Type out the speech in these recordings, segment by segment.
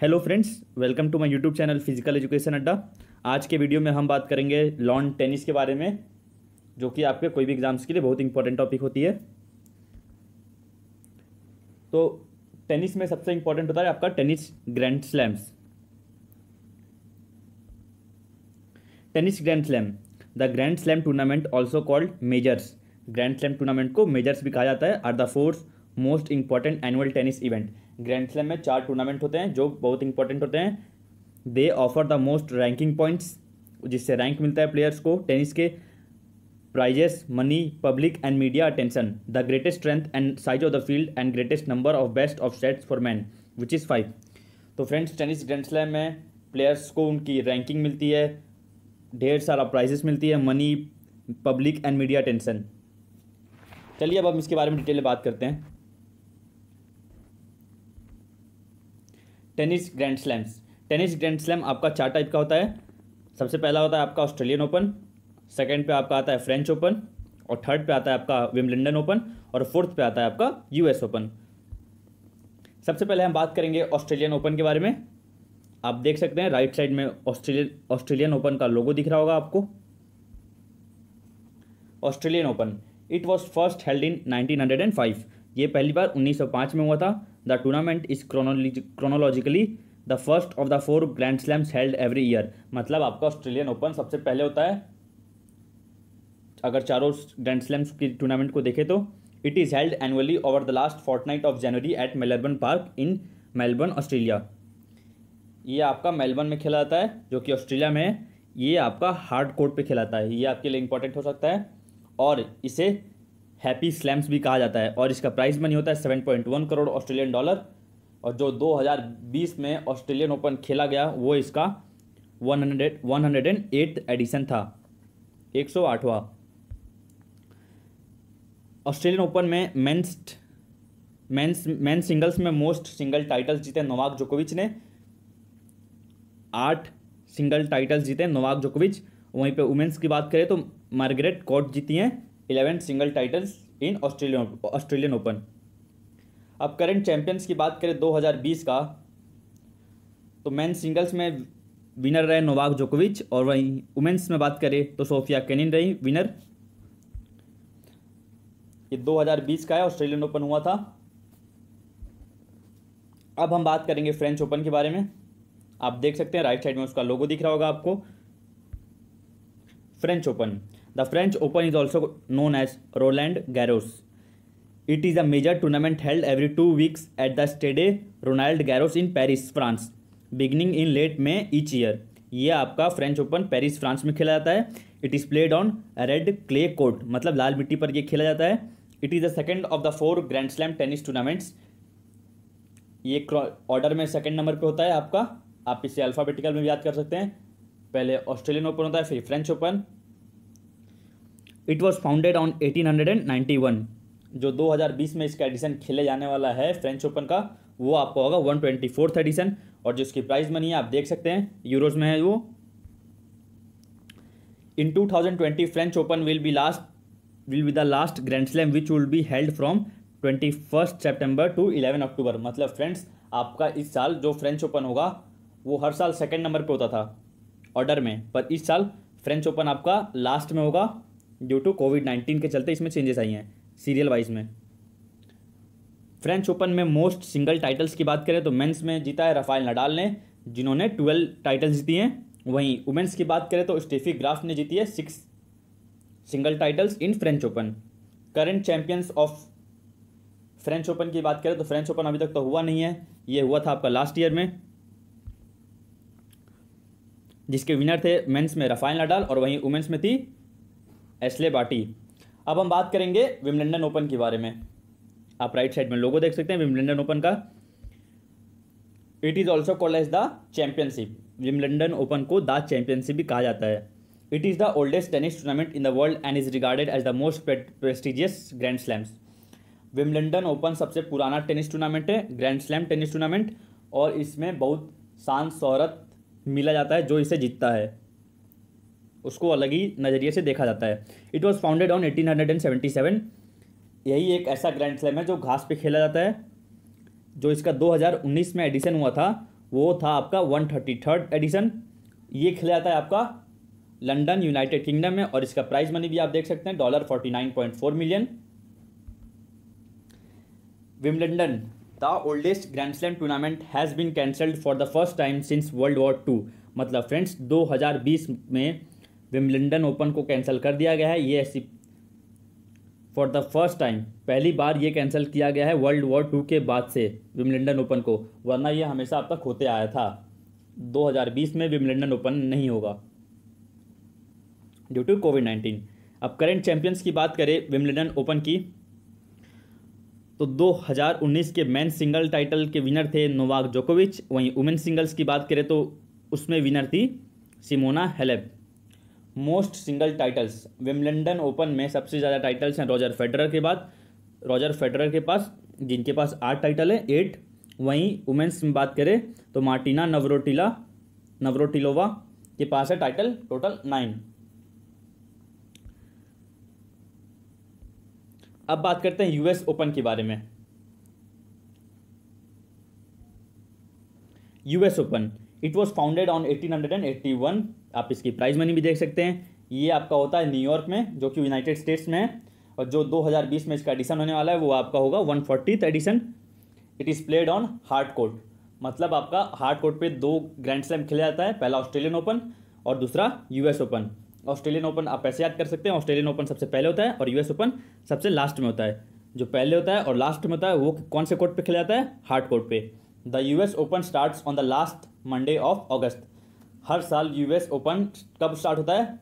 hello friends welcome to my YouTube channel physical education अड्डा आज के वीडियो में हम बात करेंगे लॉन टेनिस के बारे में जो कि आपके कोई भी एग्ज़ाम्स के लिए बहुत इंपॉर्टेंट टॉपिक होती है तो टेनिस में सबसे इंपॉर्टेंट होता है आपका tennis grand slams tennis grand slam the grand slam tournament also called majors grand slam tournament को मेजर्स भी कहा जाता है are the fourth most important annual tennis event grand slam में चार टूर्नामेंट होते हैं जो बहुत इंपॉर्टेंट होते हैं they offer the most ranking points जिससे रैंक मिलता है प्लेयर्स को टेनिस के prizes money public and media attention the greatest strength and size of the field and greatest number of best of sets for man which is five तो friends tennis grand slam में players को उनकी ranking मिलती है ढेर सारा prizes मिलती है money public and media attention चलिए अब हम इसके बारे में डिटेल में बात करते हैं tennis grand slams tennis grand slam आपका चार टाइप का होता है सबसे पहला होता है आपका ऑस्ट्रेलियन ओपन सेकेंड पे आपका आता है फ्रेंच ओपन और थर्ड पे आता है आपका विमलिंडन ओपन और फोर्थ पे आता है आपका यूएस ओपन सबसे पहले हम बात करेंगे ऑस्ट्रेलियन ओपन के बारे में आप देख सकते हैं राइट साइड में ऑस्ट्रेलियन ऑस्ट्रेलियन ओपन का लोगो दिख रहा होगा आपको Australian open it was first held in 1905 ये पहली बार 1905 में हुआ था the tournament is chronology chronologically the first of the four grand slams held every year मतलब आपका ऑस्ट्रेलियन ओपन सबसे पहले होता है अगर चारों ग्रैंड स्लैम्स की टूर्नामेंट को देखें तो it is held annually over the last night of January at Melbourne Park in Melbourne Australia ये आपका मेलबर्न में खेला जाता है जो कि ऑस्ट्रेलिया में है ये आपका हार्ड कोर्ट पे खेलाता है ये आपके लिए इंपॉर्टेंट हो सकता है और इसे हैप्पी स्लैम्स भी कहा जाता है और इसका प्राइस मनी होता है seven point one crore Australian dollar और जो दो हजार बीस में ऑस्ट्रेलियन ओपन खेला गया वो इसका one one hundred hundred and eight edition था एक सौ आठवा ऑस्ट्रेलियन ओपन में मेंस मेंस मेन सिंगल्स में मोस्ट सिंगल टाइटल्स जीते नोवाक जोकोविच ने आठ सिंगल टाइटल्स जीते नोवाक जोकोविच वहीं पे वुमेंस की बात करें तो मार्गरेट कॉट जीती हैं eleven single titles in Australian Australian open अब करंट चैंपियंस की बात करें 2020 का तो मेन सिंगल्स में विनर रहे नोवाक जोकोविच और वहीं वुमेन्स में बात करें तो सोफिया केनिन रही विनर ये 2020 का है ऑस्ट्रेलियन ओपन हुआ था अब हम बात करेंगे फ्रेंच ओपन के बारे में आप देख सकते हैं राइट साइड में उसका लोगो दिख रहा होगा आपको French open the French open is also known as Roland Garros it is a major tournament held every two weeks at the Stade Roland Garros in Paris France beginning in late May each year ये आपका French open Paris France में खेला जाता है it is played on red clay court मतलब लाल मिट्टी पर यह खेला जाता है it is the second of the four grand slam tennis tournaments ये ऑर्डर में सेकेंड नंबर पे होता है आपका आप इसे अल्फ़ाबेटिकल में भी याद कर सकते हैं पहले ऑस्ट्रेलियन ओपन होता है फिर French open it was founded on eighteen hundred and ninety one जो दो हजार बीस में इसका एडिशन खेले जाने वाला है फ्रेंच ओपन का वो आपको होगा वन ट्वेंटी फोर्थ एडिशन और जो इसकी प्राइज मनी है आप देख सकते हैं यूरोज में है वो in two thousand twenty French open will be last will be the last grand slam which will be held from twenty first September to eleven October मतलब फ्रेंड्स आपका इस साल जो फ्रेंच ओपन होगा वो हर साल सेकेंड नंबर पर होता था ऑर्डर में पर इस साल फ्रेंच ओपन आपका लास्ट में होगा ड्यू टू कोविड नाइन्टीन के चलते इसमें चेंजेस आई हैं सीरियल वाइज में फ्रेंच ओपन में मोस्ट सिंगल टाइटल्स की बात करें तो मेंस में जीता है राफाइल नडाल ने जिन्होंने ट्वेल्व टाइटल्स जीती हैं वहीं वुमेंस की बात करें तो स्टेफी ग्राफ ने जीती है six single titles in French open current champions of French open की बात करें तो फ्रेंच ओपन अभी तक तो हुआ नहीं है ये हुआ था आपका लास्ट ईयर में जिसके विनर थे मेंस में रफाइल नडाल और वहीं वुमेंस में थी एसले बाटी अब हम बात करेंगे विमलंडन ओपन के बारे में आप राइट साइड में लोगो देख सकते हैं विमलंडन ओपन का it is also called as the championship Wimbledon open को द चैम्पियनशिप भी कहा जाता है it is the oldest tennis tournament in the world and is regarded as the most prestigious grand slams Wimbledon open सबसे पुराना tennis tournament है grand slam tennis tournament और इसमें बहुत शान शहरत मिला जाता है जो इसे जीतता है उसको अलग ही नज़रिए से देखा जाता है it was founded on eighteen hundred and seventy seven यही एक ऐसा ग्रैंड स्लैम है जो घास पे खेला जाता है जो इसका दो हजार उन्नीस में एडिशन हुआ था वो था आपका वन थर्टी थर्ड एडिशन ये खेला जाता है आपका लंदन यूनाइटेड किंगडम में और इसका प्राइज मनी भी आप देख सकते हैं dollar forty nine point four million Wimbledon the oldest grand slam tournament has been cancelled for the first time since world war two मतलब फ्रेंड्स 2020 में विमलिंडन ओपन को कैंसिल कर दिया गया है ये ऐसी फॉर द फर्स्ट टाइम पहली बार ये कैंसिल किया गया है वर्ल्ड वॉर टू के बाद से विमलिंडन ओपन को वरना ये हमेशा अब तक होते आया था 2020 में विमलिंडन ओपन नहीं होगा ड्यू टू कोविड नाइन्टीन अब करेंट चैंपियंस की बात करें विमलिंडन ओपन की तो 2019 के मेन सिंगल टाइटल के विनर थे नोवाक जोकोविच वहीं वुमेन सिंगल्स की बात करें तो उसमें विनर थी Simona Halep most single titles Wimbledon open में सबसे ज़्यादा टाइटल्स हैं रॉजर फेडरर के बाद रॉजर फेडरर के पास जिनके पास आठ टाइटल है एट वहीं वुमेंस में बात करें तो मार्टिना नवरोटिला नवरोटिलोवा के पास है टाइटल टोटल नाइन अब बात करते हैं यूएस ओपन के बारे में US open it was founded on eighteen hundred and eighty one आप इसकी प्राइज़ मनी भी देख सकते हैं ये आपका होता है न्यूयॉर्क में जो कि यूनाइटेड स्टेट्स में है और जो 2020 में इसका एडिशन होने वाला है वो आपका होगा one fortieth edition it is played on hard court मतलब आपका हार्ड कोर्ट पे दो ग्रैंड स्लैम खेला जाता है पहला ऑस्ट्रेलियन ओपन और दूसरा यूएस ओपन ऑस्ट्रेलियन ओपन आप ऐसे याद कर सकते हैं ऑस्ट्रेलियन ओपन सबसे पहले होता है और यूएस ओपन सबसे लास्ट में होता है जो पहले होता है और लास्ट में होता है वो कौन से कोर्ट पर खेला जाता है हार्ड कोर्ट पर the US open start on the last Monday of August हर साल यूएस ओपन कब स्टार्ट होता है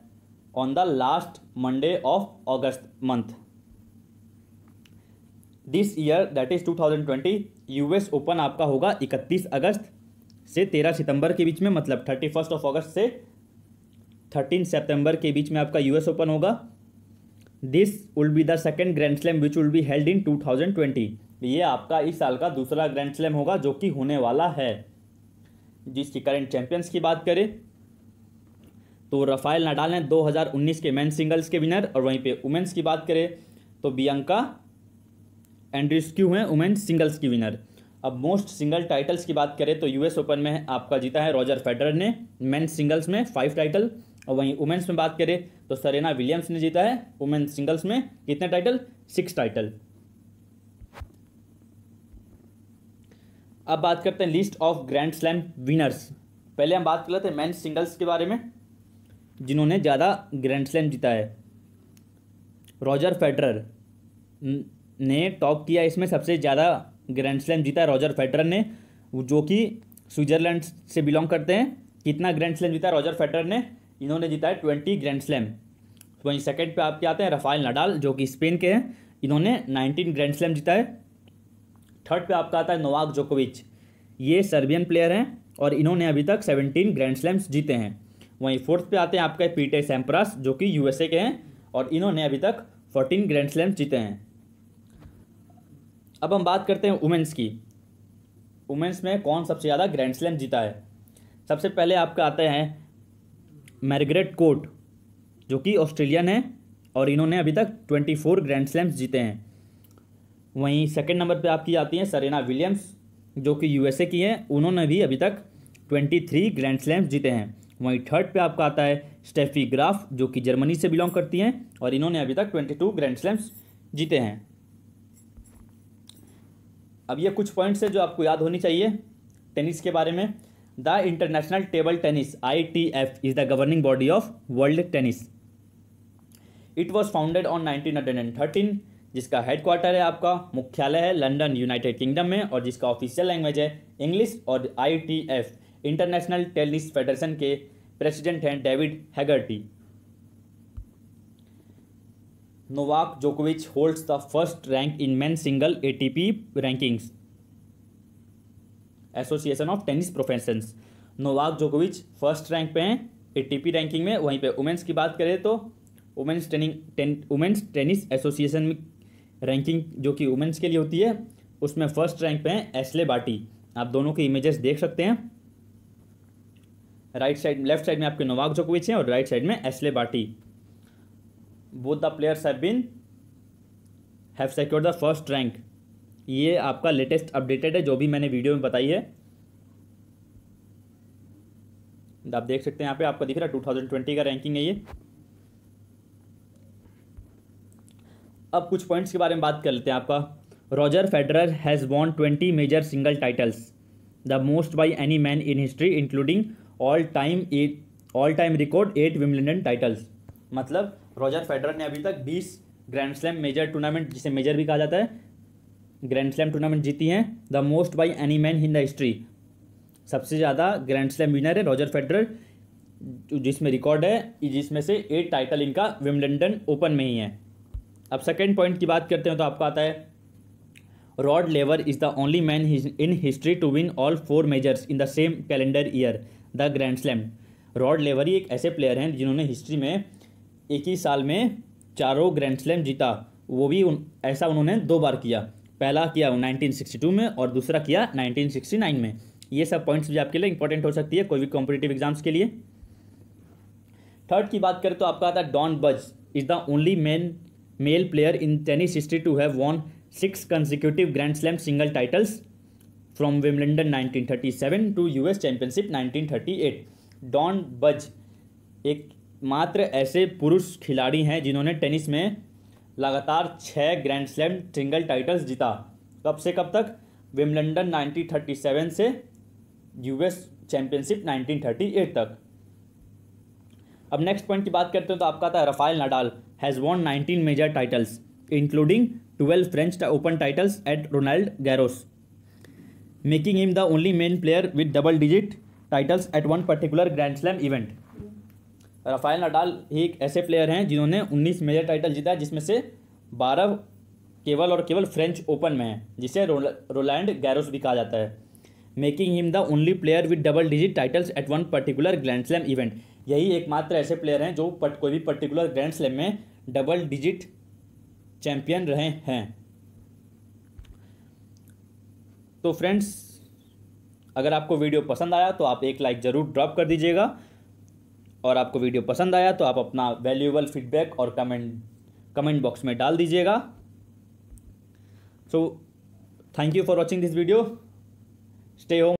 on the last Monday of August month this year that is 2020 US open आपका होगा 31 अगस्त से 13 सितंबर के बीच में मतलब 31 ऑफ अगस्त से 13 सितंबर के बीच में आपका यूएस ओपन होगा this will be the second grand slam which will be held in 2020 ये आपका इस साल का दूसरा ग्रैंड स्लैम होगा जो कि होने वाला है जिसकी करंट चैंपियंस की बात करें तो रफाइल नडाल हैं 2019 के मेन सिंगल्स के विनर और वहीं पे वुमेन्स की बात करें तो बियंका एंड्रिस्क्यू हैं वुमेन्स सिंगल्स की विनर अब मोस्ट सिंगल टाइटल्स की बात करें तो यूएस ओपन में आपका जीता है रॉजर फेडरर ने मेन सिंगल्स में फाइव टाइटल और वहीं वुमेन्स में बात करें तो सरेना विलियम्स ने जीता है वुमेन सिंगल्स में कितने टाइटल सिक्स टाइटल अब बात करते हैं list of grand slam winners पहले हम बात कर लेते हैं मैन सिंगल्स के बारे में जिन्होंने ज़्यादा ग्रैंड स्लैम जीता है रॉजर फेडरर ने टॉप किया इसमें सबसे ज़्यादा ग्रैंड स्लैम जीता है रॉजर फेडरर ने जो कि स्विट्ज़रलैंड से बिलोंग करते हैं कितना ग्रैंड स्लैम जीता है रॉजर फेडरर ने इन्होंने जीता है ट्वेंटी ग्रैंड स्लैम वहीं सेकेंड पर आपके आते हैं रफाइल नडाल जो कि स्पेन के हैं इन्होंने नाइनटीन ग्रैंड स्लैम जीता है थर्ड पे आपका आता है नोवाक जोकोविच ये सर्बियन प्लेयर हैं और इन्होंने अभी तक सेवनटीन ग्रैंड स्लैम्स जीते हैं वहीं फोर्थ पे आते हैं आपके पीटे सैम्परास जो कि यूएसए के हैं और इन्होंने अभी तक फोर्टीन ग्रैंड स्लैम्स जीते हैं अब हम बात करते हैं वुमेंस की वुमेंस में कौन सबसे ज़्यादा ग्रैंड स्लैम जीता है सबसे पहले आपका आते हैं मैरग्रेट कोट जो कि ऑस्ट्रेलियन है और इन्होंने अभी तक ट्वेंटी फोर ग्रैंड स्लैम्स जीते हैं वहीं सेकेंड नंबर पर आपकी आती हैं सरेना विलियम्स जो कि यूएसए की हैं उन्होंने भी अभी तक ट्वेंटी थ्री ग्रैंड स्लैम्स जीते हैं वहीं थर्ड पे आपका आता है स्टेफी ग्राफ जो कि जर्मनी से बिलोंग करती हैं और इन्होंने अभी तक ट्वेंटी टू ग्रैंड स्लैम्स जीते हैं अब ये कुछ पॉइंट्स हैं जो आपको याद होनी चाहिए टेनिस के बारे में the international table tennis I T F is the governing body of world tennis it was founded on nineteen hundred and thirteen जिसका हेडक्वार्टर है आपका मुख्यालय है लंदन यूनाइटेड किंगडम में और जिसका ऑफिशियल लैंग्वेज है इंग्लिश और आईटीएफ इंटरनेशनल टेनिस फेडरेशन के प्रेसिडेंट हैं डेविड हैगर्टी नोवाक जोकोविच holds the first rank in men single ATP rankings association of tennis profession Novak जोकोविच फर्स्ट रैंक पे हैं एटीपी रैंकिंग में वहीं पे वुमेन्स की बात करें तो women's training women's tennis association ranking जो कि वुमेंस के लिए होती है उसमें फर्स्ट रैंक पे हैं एसले बाटी आप दोनों के इमेजेस देख सकते हैं राइट साइड लेफ्ट साइड में आपके नोवाक जोकोविच हैं और राइट साइड में Ashleigh Barty both the players have been have secure the first rank ये आपका लेटेस्ट अपडेटेड है जो भी मैंने वीडियो में बताई है आप देख सकते हैं यहाँ पे आपका दिख रहा है टू थाउजेंड ट्वेंटी का रैंकिंग है ये अब कुछ पॉइंट्स के बारे में बात कर लेते हैं आपका Roger Federer has won twenty major single titles the most by any man in history including all time at all time record at Wimbledon titles मतलब रॉजर फेडरर ने अभी तक बीस ग्रैंड स्लैम मेजर टूर्नामेंट जिसे major भी कहा जाता है ग्रैंड स्लैम टूर्नामेंट जीती हैं the most by any man in the history सबसे ज़्यादा ग्रैंड स्लैम विनर है रॉजर फेडरर जिसमें रिकॉर्ड है जिसमें से एट टाइटल इनका विमलिंडन ओपन में ही है अब सेकेंड पॉइंट की बात करते हैं तो आपको आता है Rod Laver is the only man in history to win all four majors in the same calendar year the grand slam Rod Laver ही एक ऐसे प्लेयर हैं जिन्होंने हिस्ट्री में एक ही साल में चारों ग्रैंड स्लैम जीता वो भी उन, ऐसा उन्होंने दो बार किया पहला किया 1962 में और दूसरा किया 1969 में ये सब पॉइंट्स भी आपके लिए इंपॉर्टेंट हो सकती है कोई भी कॉम्पिटेटिव एग्जाम्स के लिए थर्ड की बात करें तो आपका आता है Don Budge is the only man male player in tennis history to have won six consecutive grand slam single titles from Wimbledon nineteen thirty seven to U S championship nineteen thirty eight Don Budge एक मात्र ऐसे पुरुष खिलाड़ी हैं जिन्होंने tennis में लगातार छः ग्रैंड स्लैम सिंगल टाइटल्स जीता कब से कब तक विमलंडन नाइनटीन थर्टी सेवन से U S championship nineteen thirty eight तक अब नेक्स्ट पॉइंट की बात करते हैं तो आपका था Rafael Nadal has won nineteen major titles including twelve French open titles at Roland Garros making him the only men player with double digit titles at one particular grand slam event Rafael Nadal ही एक ऐसे player हैं जिन्होंने उन्नीस major title जीता है जिसमें से बारह केवल और केवल फ्रेंच ओपन में है जिसे रोलैंड गैरोस भी कहा जाता है making him the only player with double digit titles at one particular grand slam event यही एकमात्र ऐसे प्लेयर हैं जो पट, कोई भी पर्टिकुलर ग्रैंड स्लैम में डबल डिजिट चैंपियन रहे हैं तो फ्रेंड्स अगर आपको वीडियो पसंद आया तो आप एक लाइक ज़रूर ड्रॉप कर दीजिएगा और आपको वीडियो पसंद आया तो आप अपना वैल्यूएबल फीडबैक और कमेंट कमेंट बॉक्स में डाल दीजिएगा so thank you for watching this video stay home